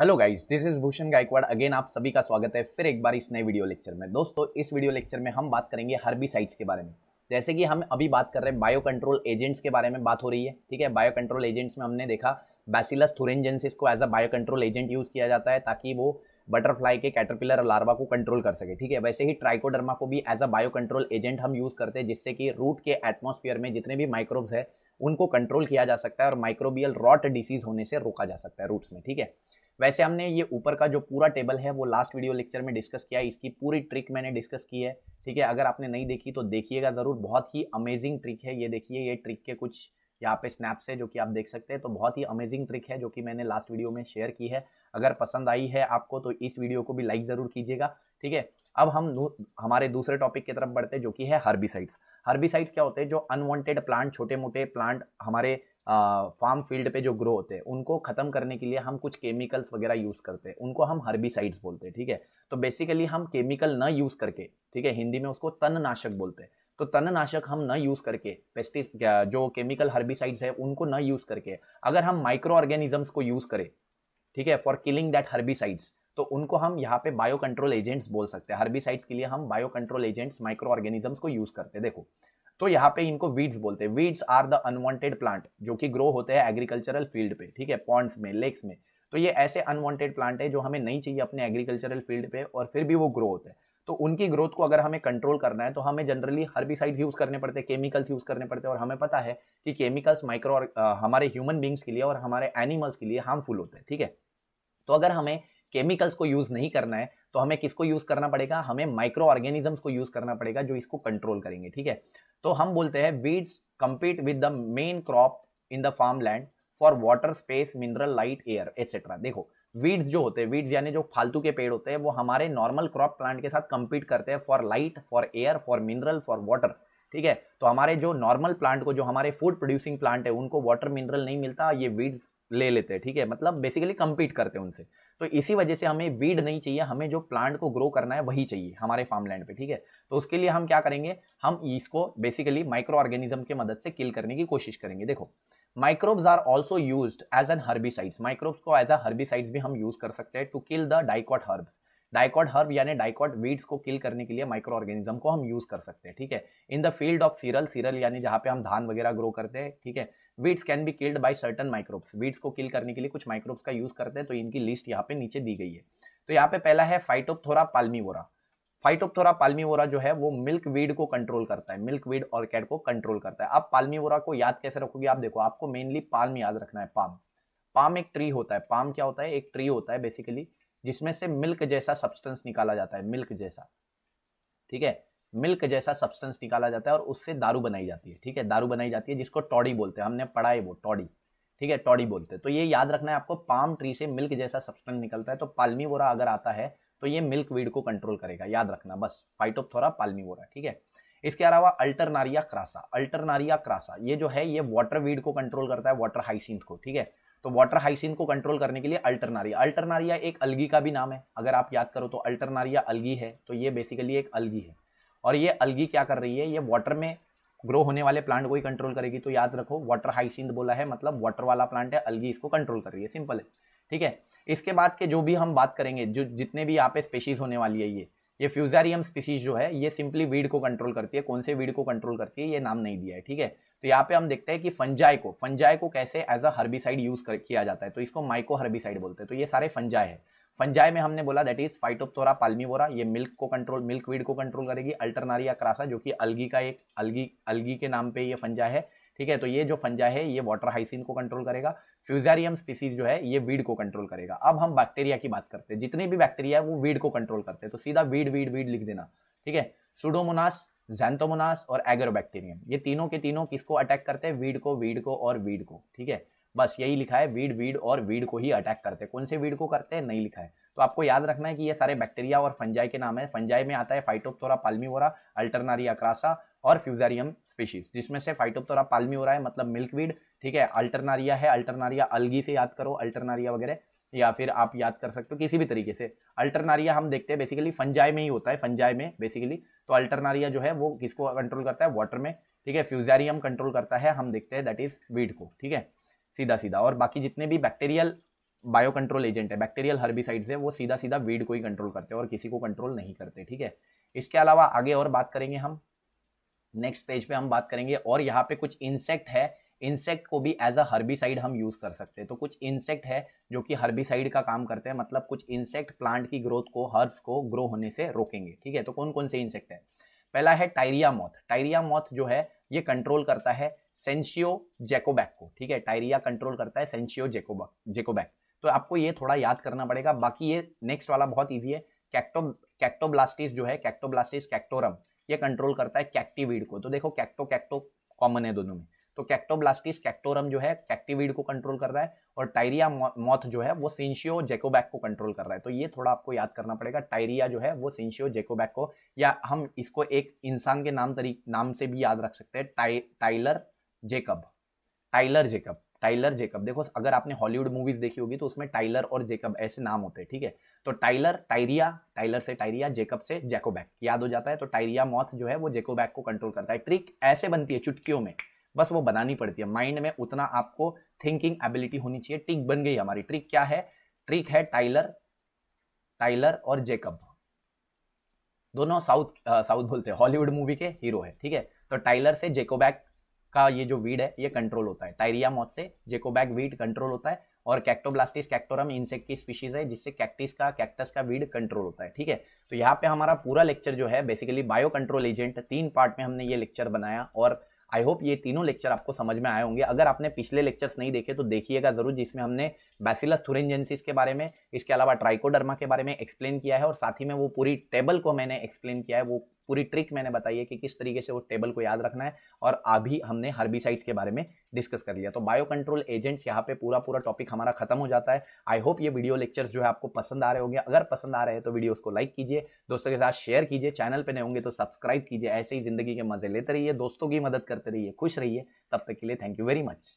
Hello guys this is Bhushan Gaikwad again आप सभी का स्वागत है फिर एक बार इस नए वीडियो लेक्चर में दोस्तों इस वीडियो लेक्चर में हम बात करेंगे साइट्स के बारे में जैसे कि हम अभी बात कर रहे हैं बायो कंट्रोल एजेंट्स के बारे में बात हो रही है ठीक है बायो कंट्रोल एजेंट्स में हमने देखा बैसिलस थुरेंजेंसिस को as a bio control agent use किया जाता है ताकि वो बटरफ्लाई के कैटरपिलर लार्वा को कंट्रोल कर सके ठीक है वैसे ही ट्राइकोडर्मा को भी as a bio control agent हम यूज़ करते हैं जिससे कि रूट के एटमोस्फियर में जितने भी माइक्रोब्स है उनको कंट्रोल किया जा सकता है और माइक्रोबियल रॉट डिसीज होने से रोका जा सकता है रूट्स में ठीक है वैसे हमने ये ऊपर का जो पूरा टेबल है वो लास्ट वीडियो लेक्चर में डिस्कस किया है इसकी पूरी ट्रिक मैंने डिस्कस की है ठीक है अगर आपने नहीं देखी तो देखिएगा ज़रूर बहुत ही अमेजिंग ट्रिक है ये देखिए ये ट्रिक के कुछ यहाँ पे स्नैप्स है जो कि आप देख सकते हैं तो बहुत ही अमेजिंग ट्रिक है जो कि मैंने लास्ट वीडियो में शेयर की है अगर पसंद आई है आपको तो इस वीडियो को भी लाइक ज़रूर कीजिएगा ठीक है अब हम हमारे दूसरे टॉपिक की तरफ बढ़ते जो कि है हर्बिसाइड्स हर्बिसाइड्स क्या होते हैं जो अनवांटेड प्लांट छोटे मोटे प्लांट हमारे फार्म फील्ड पे जो ग्रो होते हैं उनको ख़त्म करने के लिए हम कुछ केमिकल्स वगैरह यूज़ करते हैं उनको हम हर्बिसाइड्स बोलते हैं ठीक है तो बेसिकली हम केमिकल न यूज़ करके ठीक है हिंदी में उसको तननाशक बोलते हैं तो तननाशक हम न यूज़ करके पेस्टिस जो केमिकल हर्बिसाइड्स है उनको न यूज़ करके अगर हम माइक्रो ऑर्गेनिजम्स को यूज़ करें ठीक है फॉर किलिंग दैट हर्बिसाइड्स तो उनको हम यहाँ पे बायो कंट्रोल एजेंट्स बोल सकते हैं हर्बिसाइड्स के लिए हम bio control agents micro organisms को यूज़ करते हैं देखो तो यहाँ पे इनको वीड्स बोलते हैं weeds are the unwanted plant जो कि ग्रो होते हैं एग्रीकल्चरल फील्ड पे ठीक है पॉन्ड्स में लेक्स में तो ये ऐसे अनवांटेड प्लांट है जो हमें नहीं चाहिए अपने एग्रीकल्चरल फील्ड पे और फिर भी वो ग्रो होते हैं तो उनकी ग्रोथ को अगर हमें कंट्रोल करना है तो हमें जनरली हर्बिसाइड्स यूज़ करने पड़ते हैं केमिकल्स यूज़ करने पड़ते हैं और हमें पता है कि केमिकल्स माइक्रो हमारे ह्यूमन बींग्स के लिए और हमारे एनिमल्स के लिए हार्मफुल होते हैं ठीक है तो अगर हमें केमिकल्स को यूज़ नहीं करना है तो हमें किसको यूज़ करना पड़ेगा हमें माइक्रो ऑर्गेनिजम्स को यूज़ करना पड़ेगा जो इसको कंट्रोल करेंगे ठीक है तो हम बोलते हैं weeds with the main crop in the farm land for water space mineral light air etcetera देखो वीड्स जो होते हैं वीड्स यानी जो फालतू के पेड़ होते हैं वो हमारे नॉर्मल क्रॉप प्लांट के साथ कम्पीट करते हैं for light for air for mineral for water ठीक है तो हमारे जो नॉर्मल प्लांट को जो हमारे फूड प्रोड्यूसिंग प्लांट है उनको वाटर मिनरल नहीं मिलता ये वीड्स ले लेते हैं ठीक है मतलब बेसिकली कम्पीट करते हैं उनसे तो इसी वजह से हमें वीड नहीं चाहिए हमें जो प्लांट को ग्रो करना है वही चाहिए हमारे फार्म लैंड पे ठीक है तो उसके लिए हम क्या करेंगे हम इसको बेसिकली माइक्रो ऑर्गेनिज्म की मदद से किल करने की कोशिश करेंगे देखो microbes are also use as an herbicides microbes को एज अ हर्बिसाइड्स भी हम यूज कर सकते हैं to kill the dicot herbs dicot herb यानी डाइकॉट वीड्स को किल करने के लिए माइक्रो ऑर्गेनिज्म को हम यूज कर सकते हैं ठीक है in the field of cereal cereal यानी जहाँ पे हम धान वगैरह ग्रो करते हैं ठीक है weeds can be killed by certain microbes weeds को किल करने के लिए कुछ माइक्रोब्स का यूज करते हैं तो इनकी लिस्ट यहाँ पे नीचे दी गई है तो यहाँ पे पहला है फाइटोपथोरा पाल्मीवोरा फाइटोपथोरा पाल्मीवोरा जो है वो मिल्क वीड को कंट्रोल करता है मिल्क वीड और कैड को कंट्रोल करता है आप पाल्मीवोरा को याद कैसे रखोगे आप देखो आपको मेनली पाल्म याद रखना है पाम पाम एक ट्री होता है पाम क्या होता है एक ट्री होता है बेसिकली जिसमें से मिल्क जैसा सब्सटेंस निकाला जाता है मिल्क जैसा ठीक है मिल्क जैसा सब्सटेंस निकाला जाता है और उससे दारू बनाई जाती है ठीक है दारू बनाई जाती है जिसको टॉडी बोलते हैं हमने पढ़ा है वो टॉडी ठीक है टॉडी बोलते हैं तो ये याद रखना है आपको पाम ट्री से मिल्क जैसा सब्सटेंस निकलता है तो पालमी वोरा अगर आता है तो ये मिल्क वीड को कंट्रोल करेगा याद रखना बस फाइटोपथोरा पालमी वोरा ठीक है इसके अलावा अल्टरनारिया क्रासा अल्टरनारिया क्रासा ये जो है ये वाटर वीड को कंट्रोल करता है वाटर हाइसिंथ को ठीक है तो वाटर हाइसिन को कंट्रोल करने के लिए अल्टरनारिया अल्टरनारिया एक अलगी का भी नाम है अगर आप याद करो तो अल्टरनारिया अलगी है तो ये बेसिकली एक अलगी है और ये अलगी क्या कर रही है ये वाटर में ग्रो होने वाले प्लांट को ही कंट्रोल करेगी तो याद रखो वाटर हाइसिन बोला है मतलब वाटर वाला प्लांट है अलगी इसको कंट्रोल कर रही है सिंपल है ठीक है इसके बाद के जो भी हम बात करेंगे जो जितने भी यहाँ पे स्पेशीज होने वाली है ये ये फ्यूजारियम स्पीसीज जो है ये सिंपली वीड को कंट्रोल करती है कौन से वीड को कंट्रोल करती है ये नाम नहीं दिया है ठीक है तो यहाँ पे हम देखते हैं कि फंजाई को फंजाई को कैसे एज अ हर्बिसाइड यूज कर किया जाता है तो इसको माइको हर्बिसाइड बोलते हैं तो ये सारे फंजाई है फंजाई में हमने बोला दैट इज फाइटोप्थोरा पाल्मीवोरा ये मिल्क को कंट्रोल मिल्क वीड को कंट्रोल करेगी अल्टरनारिया क्रासा जो कि अलगी का एक अलगी अलगी के नाम पे ये फंजा है ठीक है तो ये जो फंजा है ये वाटर हाइसिन को कंट्रोल करेगा फ्यूजारियम स्पीसीज जो है ये वीड को कंट्रोल करेगा अब हम बैक्टीरिया की बात करते हैं जितने भी बैक्टीरिया है वो वीड को कंट्रोल करते हैं तो सीधा वीड वीड वीड लिख देना ठीक है सुडोमोनास जैंतोमोनास और एग्रोबैक्टीरियम ये तीनों के तीनों किसको अटैक करते हैं वीड को वीड को और वीड को ठीक है बस यही लिखा है वीड वीड और वीड को ही अटैक करते हैं कौन से वीड को करते हैं नहीं लिखा है तो आपको याद रखना है कि ये सारे बैक्टीरिया और फंजाई के नाम है फंजाई में आता है फाइटोपथोरा पाल्मीवोरा अल्टरनारिया क्रासा और फ्यूजारियम स्पीशीज जिसमें से फाइटोपथोरा पाल्मीवोरा है मतलब मिल्कवीड ठीक है अल्टरनारिया है अल्टरनारिया अलगी से याद करो अल्टरनारिया वगैरह या फिर आप याद कर सकते हो किसी भी तरीके से अल्टरनारिया हम देखते हैं बेसिकली फंजाई में ही होता है फंजाई में बेसिकली तो अल्टरनारिया जो है वो किसको कंट्रोल करता है वाटर में ठीक है फ्यूजारियम कंट्रोल करता है हम देखते हैं दैट इज वीड को ठीक है सीधा सीधा और बाकी जितने भी बैक्टीरियल बायो कंट्रोल एजेंट है बैक्टीरियल हर्बिसाइड्स है वो सीधा सीधा वीड को ही कंट्रोल करते हैं और किसी को कंट्रोल नहीं करते ठीक है इसके अलावा आगे और बात करेंगे हम नेक्स्ट पेज पे हम बात करेंगे और यहाँ पे कुछ इंसेक्ट है इंसेक्ट को भी एज अ हर्बिसाइड हम यूज़ कर सकते हैं तो कुछ इंसेक्ट है जो कि हर्बिसाइड का काम करते हैं मतलब कुछ इंसेक्ट प्लांट की ग्रोथ को हर्ब्स को ग्रो होने से रोकेंगे ठीक है तो कौन कौन से इंसेक्ट है पहला है टायरिया मॉथ टायरिया मॉथ जो है ये कंट्रोल करता है सेंशियो जेकोबैक को ठीक है टायरिया कंट्रोल करता है सेंशियो जेकोबक जेकोबैक तो आपको ये थोड़ा याद करना पड़ेगा बाकी ये नेक्स्ट वाला बहुत ईजी है कैक्टो कैक्टोब्लास्टिस जो है कैक्टोब्लास्टिस कैक्टोरम ये कंट्रोल करता है कैक्टिवीड को तो देखो कैक्टो कैक्टो कॉमन है दोनों में कैक्टोब्लास्टिस कैक्टोरम जो है कैक्टिविड को कंट्रोल कर रहा है और टायरिया मौत जो है वो सिंशियो जेकोबैक को कंट्रोल कर रहा है तो ये थोड़ा आपको याद करना पड़ेगा टायरिया जो है वो सिंशियो जेकोबैक को या हम इसको एक इंसान के नाम तरी नाम से भी याद रख सकते हैं टाइ Tyler Jacob Tyler Jacob Tyler Jacob देखो अगर आपने हॉलीवुड मूवीज देखी होगी तो उसमें टाइलर और जेकब ऐसे नाम होते हैं ठीक है थीके? तो टाइलर टाइरिया टाइलर से टाइरिया जेकब से जेकोबैक याद हो जाता है तो टाइरिया मौत जो है वो जेकोबैक को कंट्रोल करता है ट्रिक ऐसे बनती है चुटकियों में बस वो बनानी पड़ती है माइंड में उतना आपको थिंकिंग एबिलिटी होनी चाहिए ट्रिक बन गई हमारी ट्रिक क्या है ट्रिक है टाइलर टाइलर और जेकब दोनों साउथ साउथ बोलते हैं हॉलीवुड मूवी के हीरो है ठीक है तो टाइलर से जेकोबैक का ये जो वीड है ये कंट्रोल होता है टायरिया मौत से जेकोबैक वीड कंट्रोल होता है और कैक्टोब्लास्टिस कैक्टोरम इंसेक्ट की स्पीशीज है जिससे कैक्टिस का कैक्टस का वीड कंट्रोल होता है ठीक है तो यहाँ पे हमारा पूरा लेक्चर जो है बेसिकली बायो कंट्रोल एजेंट तीन पार्ट में हमने ये लेक्चर बनाया और आई होप ये तीनों लेक्चर आपको समझ में आए होंगे अगर आपने पिछले लेक्चर्स नहीं देखे तो देखिएगा जरूर जिसमें हमने बैसिलस थुरेंजेंसिस के बारे में इसके अलावा ट्राइकोडर्मा के बारे में एक्सप्लेन किया है और साथ ही में वो पूरी टेबल को मैंने एक्सप्लेन किया है वो पूरी ट्रिक मैंने बताई है कि किस तरीके से वो टेबल को याद रखना है और अभी हमने हर्बिसाइड्स के बारे में डिस्कस कर लिया तो बायो कंट्रोल एजेंट्स यहाँ पे पूरा पूरा टॉपिक हमारा खत्म हो जाता है आई होप ये वीडियो लेक्चर्स जो है आपको पसंद आ रहे होंगे अगर पसंद आ रहे हैं तो वीडियो को लाइक कीजिए दोस्तों के साथ शेयर कीजिए चैनल पर नए होंगे तो सब्सक्राइब कीजिए ऐसे ही जिंदगी के मजे लेते रहिए दोस्तों की मदद करते रहिए खुश रहिए तब तक के लिए थैंक यू वेरी मच